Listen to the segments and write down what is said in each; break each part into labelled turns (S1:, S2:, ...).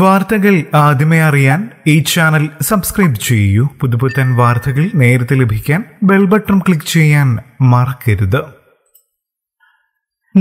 S1: വാർത്തകൾ ആദ്യമേ അറിയാൻ ഈ ചാനൽ സബ്സ്ക്രൈബ് ചെയ്യൂ പുതുപുത്തൻ വാർത്തകൾ നേരത്തെ ലഭിക്കാൻ ബെൽ ബട്ടൺ ക്ലിക്ക് ചെയ്യാൻ
S2: മറക്കരുത്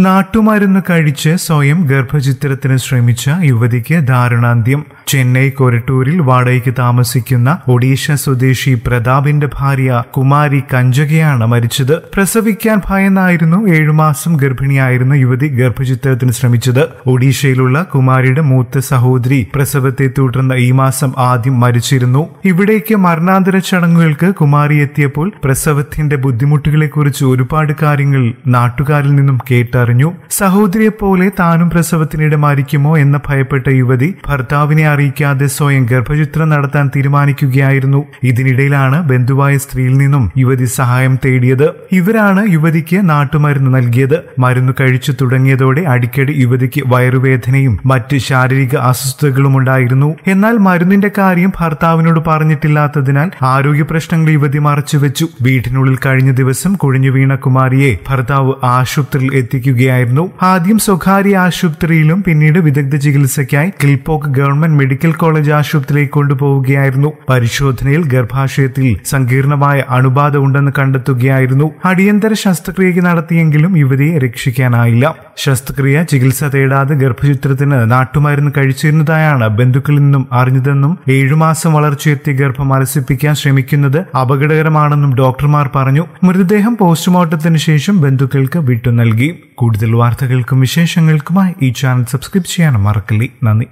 S1: നാട്ടുമരുന്ന് കഴിച്ച് സ്വയം ഗർഭചിത്രത്തിന് ശ്രമിച്ച യുവതിക്ക് ധാരണാന്ത്യം ചെന്നൈ കൊരട്ടൂരിൽ വാടകയ്ക്ക് താമസിക്കുന്ന ഒഡീഷ സ്വദേശി പ്രതാപിന്റെ ഭാര്യ കുമാരി കഞ്ചകയാണ് മരിച്ചത് പ്രസവിക്കാൻ ഭയന്നായിരുന്നു ഏഴുമാസം ഗർഭിണിയായിരുന്ന യുവതി ഗർഭചിത്രത്തിന് ശ്രമിച്ചത് ഒഡീഷയിലുള്ള കുമാരിയുടെ മൂത്ത സഹോദരി പ്രസവത്തെ തുടർന്ന് ഈ മാസം ആദ്യം മരിച്ചിരുന്നു ഇവിടേക്ക് മരണാന്തര ചടങ്ങുകൾക്ക് കുമാരി എത്തിയപ്പോൾ പ്രസവത്തിന്റെ ബുദ്ധിമുട്ടുകളെക്കുറിച്ച് ഒരുപാട് കാര്യങ്ങൾ നാട്ടുകാരിൽ നിന്നും കേട്ടറിഞ്ഞു സഹോദരിയെ പോലെ താനും പ്രസവത്തിനിടെ മരിക്കുമോ എന്ന ഭയപ്പെട്ട യുവതി ഭർത്താവിനെ അറിയിക്കാതെ സ്വയം ഗർഭചിത്രം നടത്താൻ തീരുമാനിക്കുകയായിരുന്നു ഇതിനിടയിലാണ് ബന്ധുവായ സ്ത്രീയിൽ നിന്നും യുവതി സഹായം തേടിയത് ഇവരാണ് യുവതിക്ക് നാട്ടുമരുന്ന് നൽകിയത് മരുന്ന് കഴിച്ചു തുടങ്ങിയതോടെ അടിക്കടി യുവതിക്ക് വയറുവേദനയും മറ്റ് ശാരീരിക അസ്വസ്ഥതകളും ഉണ്ടായിരുന്നു എന്നാൽ മരുന്നിന്റെ കാര്യം ഭർത്താവിനോട് പറഞ്ഞിട്ടില്ലാത്തതിനാൽ ആരോഗ്യ പ്രശ്നങ്ങൾ യുവതി മറച്ചുവെച്ചു വീട്ടിനുള്ളിൽ കഴിഞ്ഞ ദിവസം കുഴിഞ്ഞു വീണ കുമാരിയെ ഭർത്താവ് ആശുപത്രിയിൽ എത്തിക്കുകയായിരുന്നു ആദ്യം സ്വകാര്യ ആശുപത്രിയിലും പിന്നീട് വിദഗ്ധ ചികിത്സയ്ക്കായി കിൽപോക്ക് ഗവൺമെന്റ് മെഡിക്കൽ കോളേജ് ആശുപത്രിയിൽ കൊണ്ടുപോവുകയായിരുന്നു പരിശോധനയിൽ ഗർഭാശയത്തിൽ സങ്കീർണമായ അണുബാധ ഉണ്ടെന്ന് കണ്ടെത്തുകയായിരുന്നു അടിയന്തര ശസ്ത്രക്രിയയ്ക്ക് നടത്തിയെങ്കിലും യുവതിയെ രക്ഷിക്കാനായില്ല ശസ്ത്രക്രിയ ചികിത്സ തേടാതെ ഗർഭചിത്രത്തിന് നാട്ടുമരുന്ന് കഴിച്ചിരുന്നതായാണ് ബന്ധുക്കളിൽ നിന്നും അറിഞ്ഞതെന്നും ഏഴുമാസം വളർച്ചയെത്തിയ ഗർഭം അലസിപ്പിക്കാൻ ശ്രമിക്കുന്നത് അപകടകരമാണെന്നും ഡോക്ടർമാർ പറഞ്ഞു മൃതദേഹം പോസ്റ്റ്മോർട്ടത്തിന് ശേഷം ബന്ധുക്കൾക്ക് വിട്ടു നൽകി കൂടുതൽ വാർത്തകൾക്കും വിശേഷങ്ങൾക്കുമായി ഈ ചാനൽ സബ്സ്ക്രൈബ് ചെയ്യാനും മറക്കല്ലേ നന്ദി